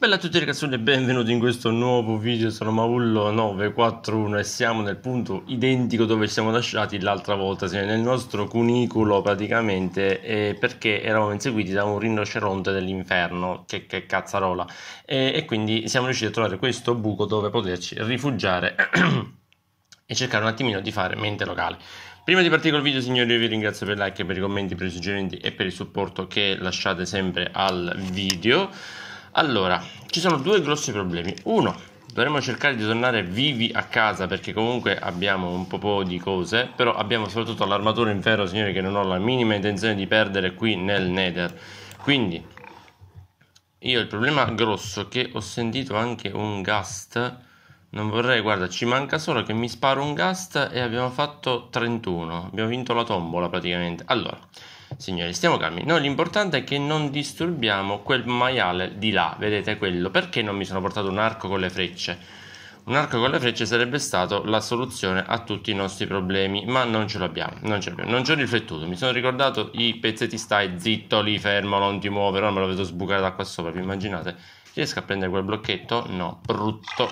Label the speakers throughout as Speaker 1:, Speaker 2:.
Speaker 1: Bella a tutti ragazzi e benvenuti in questo nuovo video, sono Maullo 941 e siamo nel punto identico dove siamo lasciati l'altra volta, cioè nel nostro cunicolo praticamente eh, perché eravamo inseguiti da un rinoceronte dell'inferno, che, che cazzarola, e, e quindi siamo riusciti a trovare questo buco dove poterci rifugiare e cercare un attimino di fare mente locale. Prima di partire col video signori io vi ringrazio per il like, per i commenti, per i suggerimenti e per il supporto che lasciate sempre al video. Allora, ci sono due grossi problemi. Uno, dovremmo cercare di tornare vivi a casa perché comunque abbiamo un po' di cose, però abbiamo soprattutto l'armatura in ferro, signori, che non ho la minima intenzione di perdere qui nel Nether. Quindi io il problema grosso è che ho sentito anche un gast non vorrei, guarda, ci manca solo che mi sparo un gast e abbiamo fatto 31, abbiamo vinto la tombola praticamente. Allora, signori, stiamo calmi. Noi l'importante è che non disturbiamo quel maiale di là, vedete quello. Perché non mi sono portato un arco con le frecce? Un arco con le frecce sarebbe stato la soluzione a tutti i nostri problemi, ma non ce l'abbiamo, non ce l'abbiamo. Non ci ho riflettuto, mi sono ricordato i pezzetti stai zitto lì, fermo, non ti muovere, ora me lo vedo sbucare da qua sopra, vi immaginate? Riesco a prendere quel blocchetto? No, brutto.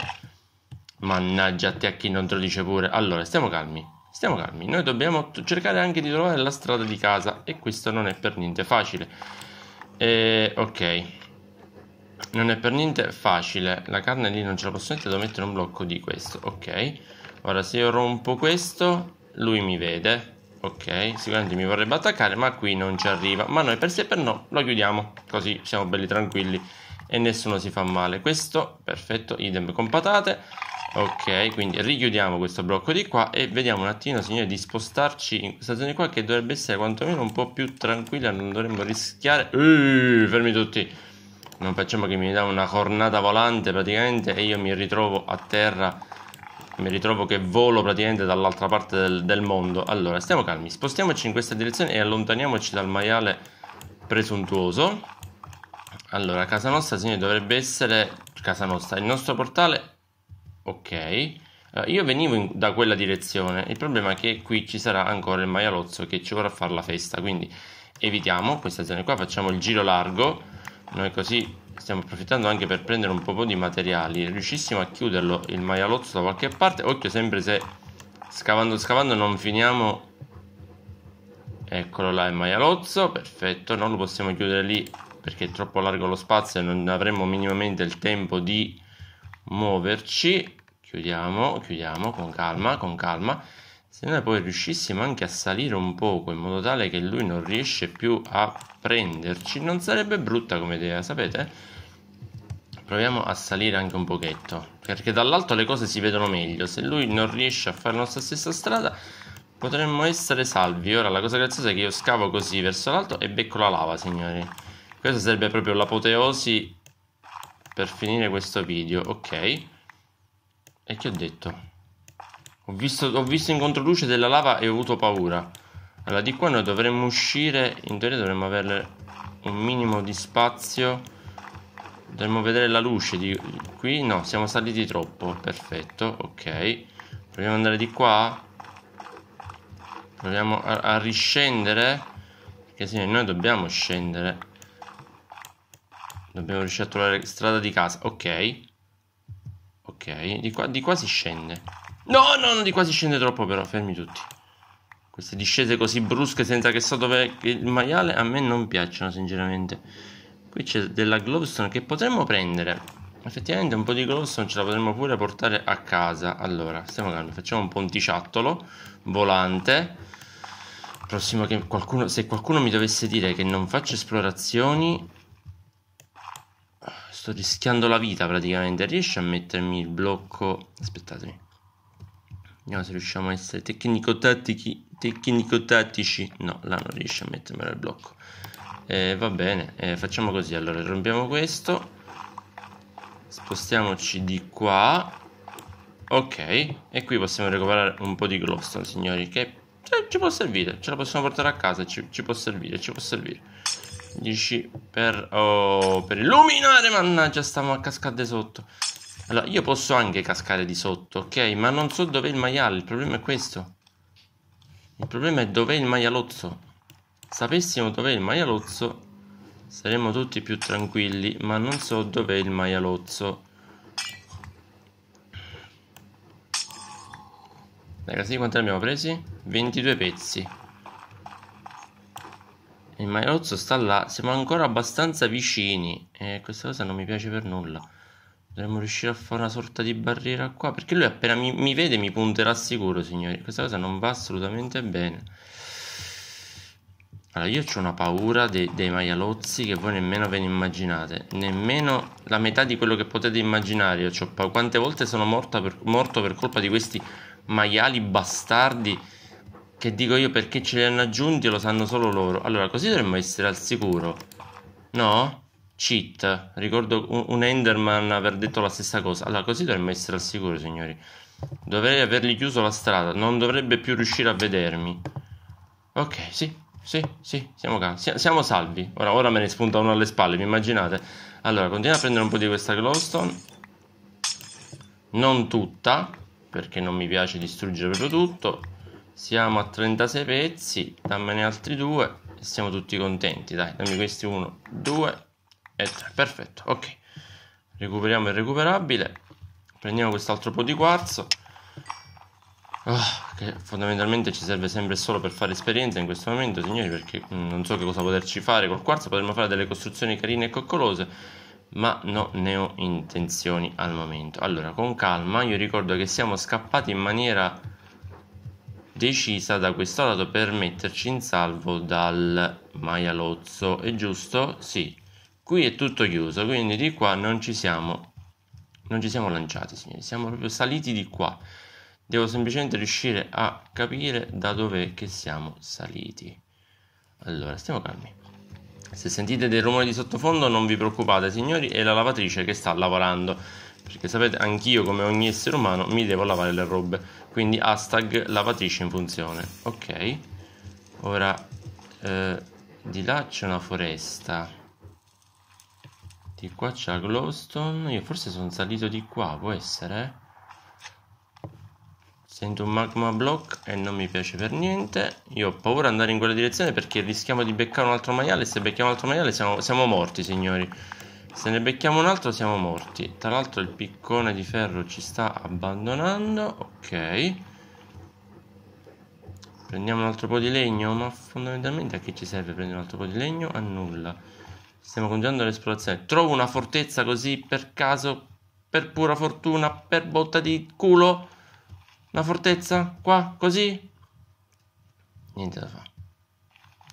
Speaker 1: Mannaggia, a te a chi non te lo dice pure. Allora, stiamo calmi. Stiamo calmi, noi dobbiamo cercare anche di trovare la strada di casa e questo non è per niente facile. E, ok, non è per niente facile. La carne lì non ce la posso mettere, devo mettere un blocco di questo. Ok, ora se io rompo questo, lui mi vede. Ok, sicuramente mi vorrebbe attaccare, ma qui non ci arriva. Ma noi per se per no lo chiudiamo, così siamo belli tranquilli e nessuno si fa male questo perfetto idem con patate ok quindi richiudiamo questo blocco di qua e vediamo un attimo signore di spostarci in questa zona di qua che dovrebbe essere quantomeno un po' più tranquilla non dovremmo rischiare uh, fermi tutti non facciamo che mi dà una cornata volante praticamente e io mi ritrovo a terra mi ritrovo che volo praticamente dall'altra parte del, del mondo allora stiamo calmi spostiamoci in questa direzione e allontaniamoci dal maiale presuntuoso allora, casa nostra, signore, dovrebbe essere casa nostra. Il nostro portale, ok. Eh, io venivo in, da quella direzione. Il problema è che qui ci sarà ancora il maialozzo che ci vorrà fare la festa. Quindi evitiamo questa zona qua, facciamo il giro largo. Noi così stiamo approfittando anche per prendere un po' di materiali. Riuscissimo a chiuderlo il maialozzo da qualche parte. Occhio sempre se scavando scavando non finiamo... Eccolo là il maialozzo, perfetto, non lo possiamo chiudere lì perché è troppo largo lo spazio e non avremo minimamente il tempo di muoverci chiudiamo chiudiamo con calma con calma se noi poi riuscissimo anche a salire un poco in modo tale che lui non riesce più a prenderci non sarebbe brutta come idea sapete proviamo a salire anche un pochetto perché dall'alto le cose si vedono meglio se lui non riesce a fare la nostra stessa strada potremmo essere salvi ora la cosa graziosa è che io scavo così verso l'alto e becco la lava signori questa sarebbe proprio l'apoteosi per finire questo video, ok. E che ho detto? Ho visto, ho visto in controluce della lava e ho avuto paura. Allora di qua noi dovremmo uscire, in teoria dovremmo avere un minimo di spazio. Dovremmo vedere la luce di qui. No, siamo saliti troppo. Perfetto, ok. Proviamo ad andare di qua. Proviamo a, a riscendere. Perché se noi dobbiamo scendere. Dobbiamo riuscire a trovare strada di casa. Ok. Ok. Di qua, di qua si scende. No, no, no, di qua si scende troppo però. Fermi tutti. Queste discese così brusche senza che so dove è il maiale a me non piacciono sinceramente. Qui c'è della glowstone che potremmo prendere. Effettivamente un po' di glowstone ce la potremmo pure portare a casa. Allora, stiamo calmi. Facciamo un ponticiattolo volante. Prossimo che qualcuno, se qualcuno mi dovesse dire che non faccio esplorazioni, sto rischiando la vita praticamente. Riesci a mettermi il blocco? Aspettatemi. Vediamo se riusciamo a essere tecnico-tattici. Tecnico-tattici. No, là non riesce a mettermelo il blocco. Eh, va bene, eh, facciamo così. Allora, rompiamo questo. Spostiamoci di qua. Ok, e qui possiamo recuperare un po' di glowstone, signori, che cioè, ci può servire. Ce la possiamo portare a casa, ci, ci può servire, ci può servire. 10 per, oh, per illuminare, mannaggia, stiamo a cascare sotto. Allora, io posso anche cascare di sotto, ok? Ma non so dove è il maiale, il problema è questo. Il problema è dov'è il maialozzo. Sapessimo dov'è il maialozzo, saremmo tutti più tranquilli, ma non so dov'è il maialozzo. Ragazzi, quanti abbiamo presi? 22 pezzi il Mailozzo sta là, siamo ancora abbastanza vicini e questa cosa non mi piace per nulla. Dovremmo riuscire a fare una sorta di barriera qua, perché lui appena mi, mi vede mi punterà sicuro, signori. Questa cosa non va assolutamente bene. Allora, io ho una paura de dei maialozzi che voi nemmeno ve ne immaginate. Nemmeno la metà di quello che potete immaginare. Io ho quante volte sono per morto per colpa di questi maiali bastardi che dico io perché ce li hanno aggiunti lo sanno solo loro. Allora, così dovremmo essere al sicuro. No? Cheat. Ricordo un, un Enderman aver detto la stessa cosa. Allora, così dovremmo essere al sicuro, signori. Dovrei avergli chiuso la strada. Non dovrebbe più riuscire a vedermi. Ok, sì, sì, sì, siamo, siamo salvi. Ora, ora me ne spunta uno alle spalle, Mi immaginate? Allora, continua a prendere un po' di questa glowstone. Non tutta, perché non mi piace distruggere proprio tutto siamo a 36 pezzi, dammene altri due e siamo tutti contenti. Dai, dammi questi 1 2 e 3 Perfetto, ok. Recuperiamo il recuperabile. Prendiamo quest'altro po' di quarzo. Oh, che fondamentalmente ci serve sempre solo per fare esperienza in questo momento, signori, perché mm, non so che cosa poterci fare col quarzo. Potremmo fare delle costruzioni carine e coccolose ma non ne ho intenzioni al momento. Allora, con calma, io ricordo che siamo scappati in maniera decisa da questo lato per metterci in salvo dal maialozzo, è giusto? Sì. Qui è tutto chiuso, quindi di qua non ci siamo, non ci siamo lanciati, signori, siamo proprio saliti di qua. Devo semplicemente riuscire a capire da dove che siamo saliti. Allora, stiamo calmi. Se sentite dei rumori di sottofondo non vi preoccupate, signori, è la lavatrice che sta lavorando perché sapete anch'io come ogni essere umano mi devo lavare le robe quindi hashtag lavatrice in funzione ok ora eh, di là c'è una foresta di qua c'è la glowstone io forse sono salito di qua può essere sento un magma block e non mi piace per niente io ho paura di andare in quella direzione perché rischiamo di beccare un altro maiale se becchiamo un altro maiale siamo, siamo morti signori se ne becchiamo un altro siamo morti. Tra l'altro il piccone di ferro ci sta abbandonando. Ok. Prendiamo un altro po' di legno, ma fondamentalmente a che ci serve prendere un altro po' di legno? A nulla. Stiamo continuando l'esplorazione. Trovo una fortezza così per caso, per pura fortuna, per botta di culo. Una fortezza qua, così. Niente da fare.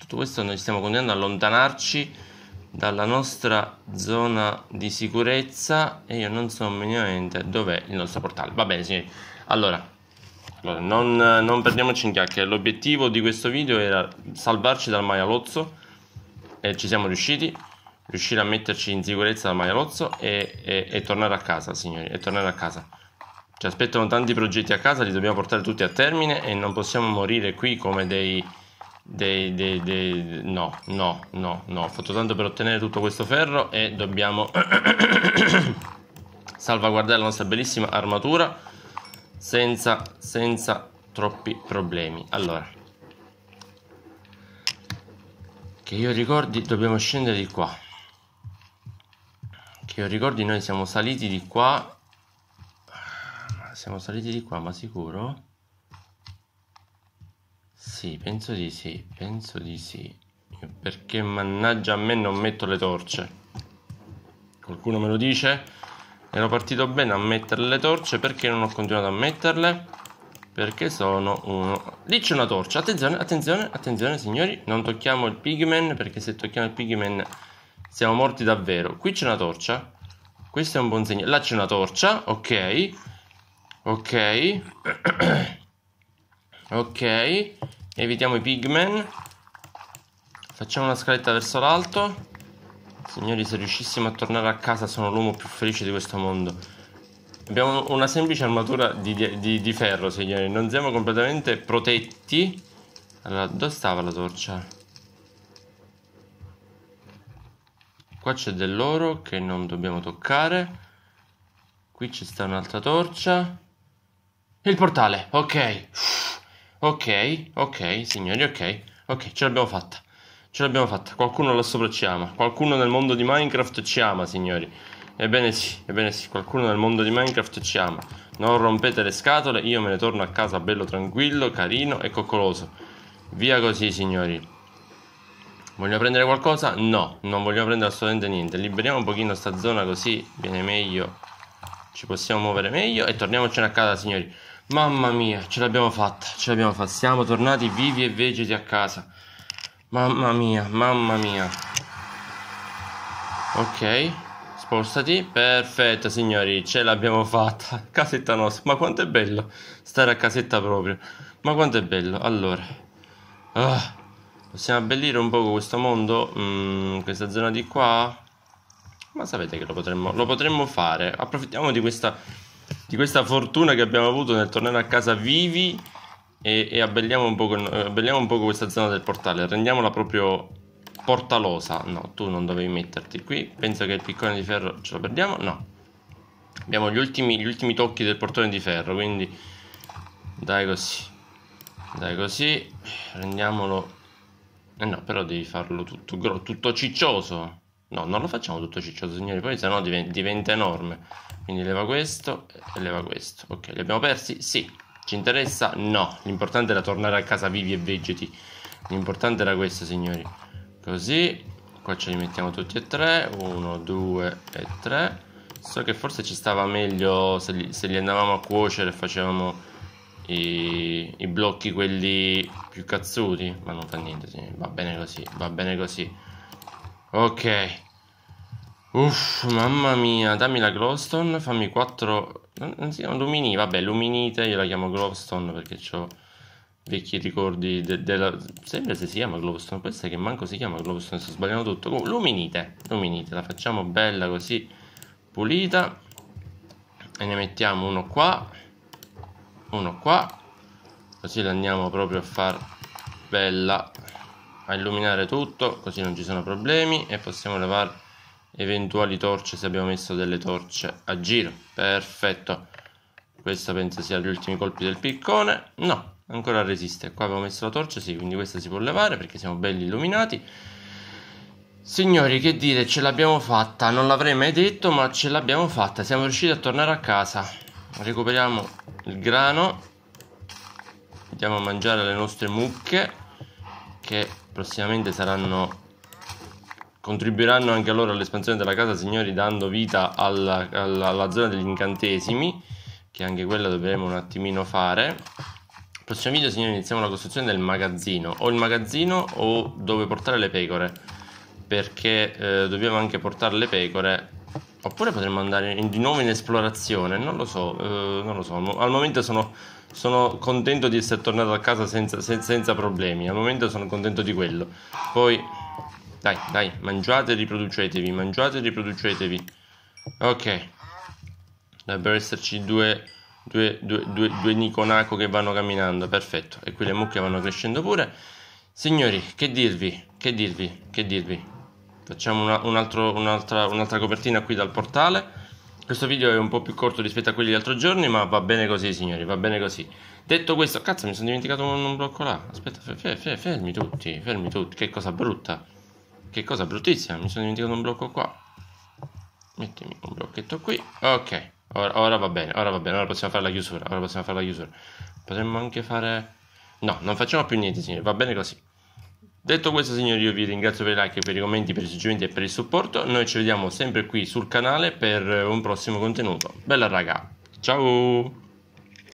Speaker 1: Tutto questo noi stiamo continuando a allontanarci dalla nostra zona di sicurezza e io non so minimamente dov'è il nostro portale. Va bene, signori. Allora, allora non, non, perdiamoci in chiacchiere. L'obiettivo di questo video era salvarci dal maialozzo e ci siamo riusciti. Riuscire a metterci in sicurezza dal maialozzo e, e, e tornare a casa, signori, e tornare a casa. Ci aspettano tanti progetti a casa, li dobbiamo portare tutti a termine e non possiamo morire qui come dei dei, dei, dei, no, no, no, no, ho fatto tanto per ottenere tutto questo ferro e dobbiamo salvaguardare la nostra bellissima armatura senza, senza troppi problemi. Allora, che io ricordi dobbiamo scendere di qua. Che io ricordi noi siamo saliti di qua. Ah, siamo saliti di qua, ma sicuro? sì, penso di sì, penso di sì. Perché mannaggia a me non metto le torce. Qualcuno me lo dice? Ero partito bene a mettere le torce, perché non ho continuato a metterle? Perché sono uno... Lì c'è una torcia, attenzione, attenzione, attenzione signori, non tocchiamo il pigman perché se tocchiamo il pigman siamo morti davvero. Qui c'è una torcia, questo è un buon segno. Là c'è una torcia, ok, ok. Ok, evitiamo i pigmen facciamo una scaletta verso l'alto signori se riuscissimo a tornare a casa sono l'uomo più felice di questo mondo abbiamo una semplice armatura di, di, di ferro signori non siamo completamente protetti allora dove stava la torcia? qua c'è dell'oro che non dobbiamo toccare qui ci sta un'altra torcia il portale ok Ok, ok, signori, ok. Ok, ce l'abbiamo fatta. Ce l'abbiamo fatta. Qualcuno là sopra ci ama. Qualcuno nel mondo di Minecraft ci ama, signori. Ebbene sì, ebbene sì, qualcuno nel mondo di Minecraft ci ama. Non rompete le scatole, io me ne torno a casa bello tranquillo, carino e coccoloso. Via così, signori. Voglio prendere qualcosa? No, non voglio prendere assolutamente niente. Liberiamo un pochino sta zona così viene meglio. Ci possiamo muovere meglio e torniamocene a casa, signori. Mamma mia, ce l'abbiamo fatta, ce l'abbiamo fatta. Siamo tornati vivi e vegeti a casa. Mamma mia, mamma mia. Ok, spostati. Perfetto, signori, ce l'abbiamo fatta. Casetta nostra. Ma quanto è bello stare a casetta proprio. Ma quanto è bello. Allora, ah, possiamo abbellire un po' questo mondo, mm, questa zona di qua. Ma sapete che lo potremmo, lo potremmo fare. Approfittiamo di questa di questa fortuna che abbiamo avuto nel tornare a casa vivi e, e abbelliamo, un poco, abbelliamo un poco questa zona del portale, rendiamola proprio portalosa. No, tu non dovevi metterti qui. Penso che il piccone di ferro ce lo perdiamo. No. Abbiamo gli ultimi, gli ultimi tocchi del portone di ferro, quindi dai così. Dai così. Rendiamolo... Eh no, però devi farlo tutto, tutto ciccioso. No, non lo facciamo tutto ciccioso, signori, poi sennò diventa, diventa enorme. Quindi leva questo e leva questo. Ok, li abbiamo persi? Sì. Ci interessa? No. L'importante era tornare a casa vivi e vegeti. L'importante era questo, signori. Così. Qua ce li mettiamo tutti e tre. Uno, due e tre. So che forse ci stava meglio se li, se li andavamo a cuocere e facevamo... I, i, blocchi quelli più cazzuti ma non fa niente sì. va bene così va bene così ok Uff, mamma mia, dammi la glowstone, fammi 4... Non si chiama lumini, vabbè, luminite, io la chiamo glowstone perché ho vecchi ricordi de della... Sembra se si chiama glowstone, questa che manco si chiama glowstone, sto sbagliando tutto. Comunque, luminite, luminite, la facciamo bella così, pulita. E ne mettiamo uno qua, uno qua, così la andiamo proprio a far bella, a illuminare tutto, così non ci sono problemi e possiamo levare eventuali torce se abbiamo messo delle torce a giro perfetto questa penso sia gli ultimi colpi del piccone no ancora resiste qua abbiamo messo la torcia sì quindi questa si può levare perché siamo belli illuminati Signori, che dire, ce l'abbiamo fatta, non l'avrei mai detto, ma ce l'abbiamo fatta, siamo riusciti a tornare a casa. Recuperiamo il grano, andiamo a mangiare le nostre mucche, che prossimamente saranno Contribuiranno anche loro all'espansione della casa signori dando vita alla, alla, alla zona degli incantesimi, che anche quella dovremo un attimino fare. Prossimo video signori iniziamo la costruzione del magazzino, o il magazzino o dove portare le pecore, perché eh, dobbiamo anche portare le pecore Oppure potremmo andare in, di nuovo in esplorazione, non lo so, eh, non lo so. Al momento sono, sono, contento di essere tornato a casa senza, senza, senza problemi, al momento sono contento di quello. Poi dai, dai, mangiate e riproducetevi, mangiate e riproducetevi. Ok. Dovrebbero esserci due, due, due, due, due Nikonako che vanno camminando, perfetto. E qui le mucche vanno crescendo pure. Signori, che dirvi? Che dirvi? Che dirvi? Facciamo una, un altro, un'altra, un'altra copertina qui dal portale. Questo video è un po' più corto rispetto a quelli degli altri giorni, ma va bene così, signori, va bene così. Detto questo, cazzo, mi sono dimenticato un, un blocco là. Aspetta, fermi tutti, fermi tutti, che cosa brutta. Che cosa bruttissima, mi sono dimenticato un blocco qua. Mettimi un blocchetto qui. Ok, ora, ora va bene, ora va bene, ora possiamo fare la chiusura, ora possiamo fare la chiusura. Potremmo anche fare... No, non facciamo più niente signori, va bene così. Detto questo signori io vi ringrazio per i like, per i commenti, per i suggerimenti e per il supporto. Noi ci vediamo sempre qui sul canale per un prossimo contenuto. Bella raga, ciao!